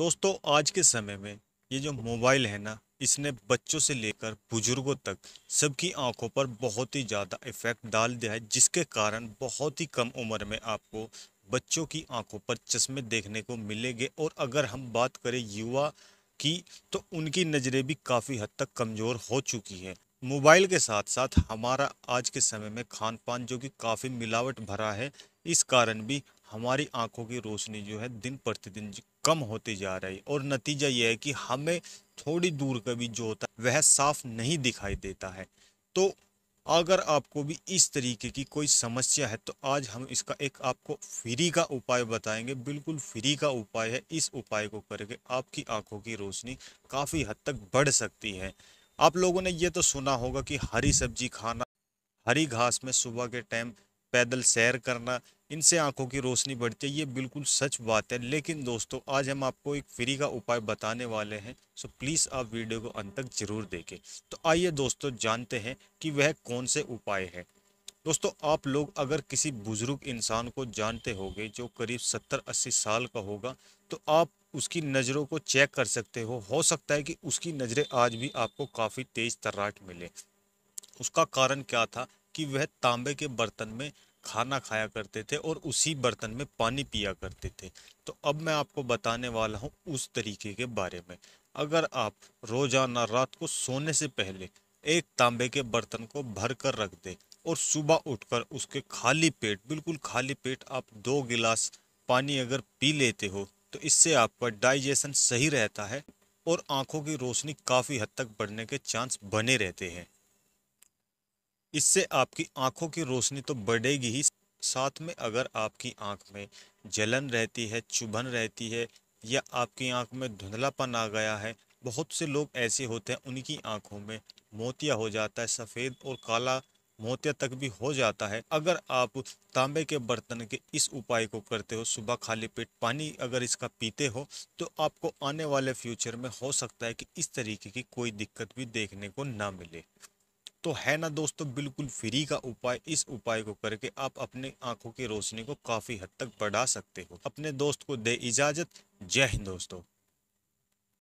दोस्तों आज के समय में ये जो मोबाइल है ना इसने बच्चों से लेकर बुजुर्गों तक सबकी आंखों पर बहुत ही ज़्यादा इफ़ेक्ट डाल दिया है जिसके कारण बहुत ही कम उम्र में आपको बच्चों की आंखों पर चश्मे देखने को मिलेंगे और अगर हम बात करें युवा की तो उनकी नज़रें भी काफ़ी हद तक कमज़ोर हो चुकी है मोबाइल के साथ साथ हमारा आज के समय में खान पान जो कि काफ़ी मिलावट भरा है इस कारण भी हमारी आंखों की रोशनी जो है दिन प्रतिदिन कम होती जा रही है और नतीजा यह है कि हमें थोड़ी दूर का भी जो होता है वह साफ नहीं दिखाई देता है तो अगर आपको भी इस तरीके की कोई समस्या है तो आज हम इसका एक आपको फ्री का उपाय बताएंगे बिल्कुल फ्री का उपाय है इस उपाय को करके आपकी आंखों की रोशनी काफ़ी हद तक बढ़ सकती है आप लोगों ने यह तो सुना होगा कि हरी सब्जी खाना हरी घास में सुबह के टाइम पैदल सैर करना इनसे आंखों की रोशनी बढ़ती है ये बिल्कुल सच बात है लेकिन दोस्तों आज हम आपको एक फ्री का उपाय बताने वाले हैं सो प्लीज़ आप वीडियो को अंत तक ज़रूर देखें तो आइए दोस्तों जानते हैं कि वह कौन से उपाय हैं दोस्तों आप लोग अगर किसी बुज़ुर्ग इंसान को जानते होंगे जो करीब सत्तर अस्सी साल का होगा तो आप उसकी नज़रों को चेक कर सकते हो हो सकता है कि उसकी नज़रें आज भी आपको काफ़ी तेज़ तर्राट मिले उसका कारण क्या था कि वह तांबे के बर्तन में खाना खाया करते थे और उसी बर्तन में पानी पिया करते थे तो अब मैं आपको बताने वाला हूँ उस तरीके के बारे में अगर आप रोजाना रात को सोने से पहले एक तांबे के बर्तन को भर कर रख दें और सुबह उठकर उसके खाली पेट बिल्कुल खाली पेट आप दो गिलास पानी अगर पी लेते हो तो इससे आपका डाइजेशन सही रहता है और आंखों की रोशनी काफ़ी हद तक बढ़ने के चांस बने रहते हैं इससे आपकी आंखों की रोशनी तो बढ़ेगी ही साथ में अगर आपकी आंख में जलन रहती है चुभन रहती है या आपकी आंख में धुंधलापन आ गया है बहुत से लोग ऐसे होते हैं उनकी आंखों में मोतिया हो जाता है सफ़ेद और काला मोतिया तक भी हो जाता है अगर आप तांबे के बर्तन के इस उपाय को करते हो सुबह खाली पेट पानी अगर इसका पीते हो तो आपको आने वाले फ्यूचर में हो सकता है कि इस तरीके की कोई दिक्कत भी देखने को ना मिले तो है ना दोस्तों बिल्कुल फ्री का उपाय इस उपाय को करके आप अपने आंखों की रोशनी को काफ़ी हद तक बढ़ा सकते हो अपने दोस्त को दे इजाज़त जय हिंद दोस्तों